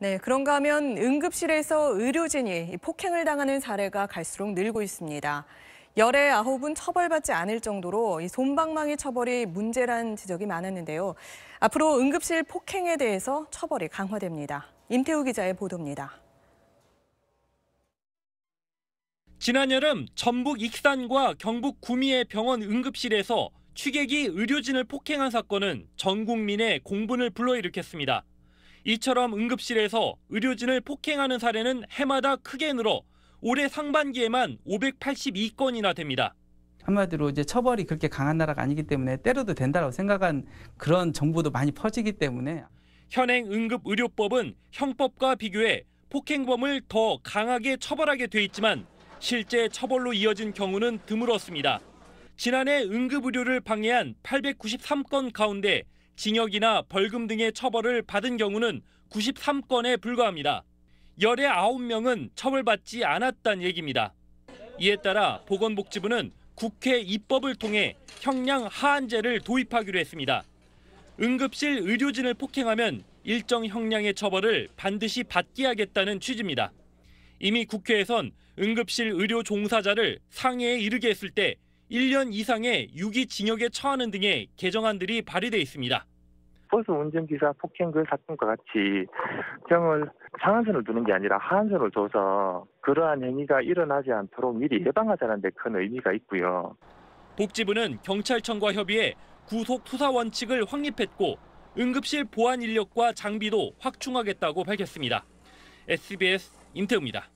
네, 그런가 하면 응급실에서 의료진이 폭행을 당하는 사례가 갈수록 늘고 있습니다. 열의 아홉은 처벌받지 않을 정도로 이 솜방망이 처벌이 문제란 지적이 많았는데요. 앞으로 응급실 폭행에 대해서 처벌이 강화됩니다. 임태우 기자의 보도입니다. 지난 여름 전북 익산과 경북 구미의 병원 응급실에서 취객이 의료진을 폭행한 사건은 전 국민의 공분을 불러일으켰습니다. 이처럼 응급실에서 의료진을 폭행하는 사례는 해마다 크게 늘어 올해 상반기에만 582건이나 됩니다. 한마디로 이제 처벌이 그렇게 강한 나라가 아니기 때문에 때려도 된다고 생각한 그런 정보도 많이 퍼지기 때문에 현행 응급의료법은 형법과 비교해 폭행범을 더 강하게 처벌하게 돼 있지만 실제 처벌로 이어진 경우는 드물었습니다. 지난해 응급의료를 방해한 893건 가운데 징역이나 벌금 등의 처벌을 받은 경우는 93건에 불과합니다. 열의 9명은 처벌받지 않았다는 얘기입니다. 이에 따라 보건복지부는 국회 입법을 통해 형량 하한제를 도입하기로 했습니다. 응급실 의료진을 폭행하면 일정 형량의 처벌을 반드시 받게 하겠다는 취지입니다. 이미 국회에선 응급실 의료 종사자를 상해에 이르게 했을 때 1년 이상의 유기징역에 처하는 등의 개정안들이 발의돼 있습니다. 버스 운전기사 폭행 그 사건과 같이 형을 상한선을 두는 게 아니라 하한선을 둬서 그러한 행위가 일어나지 않도록 미리 예방하자는 데 큰 의미가 있고요. 복지부는 경찰청과 협의해 구속 수사 원칙을 확립했고 응급실 보안 인력과 장비도 확충하겠다고 밝혔습니다. SBS 임태우입니다.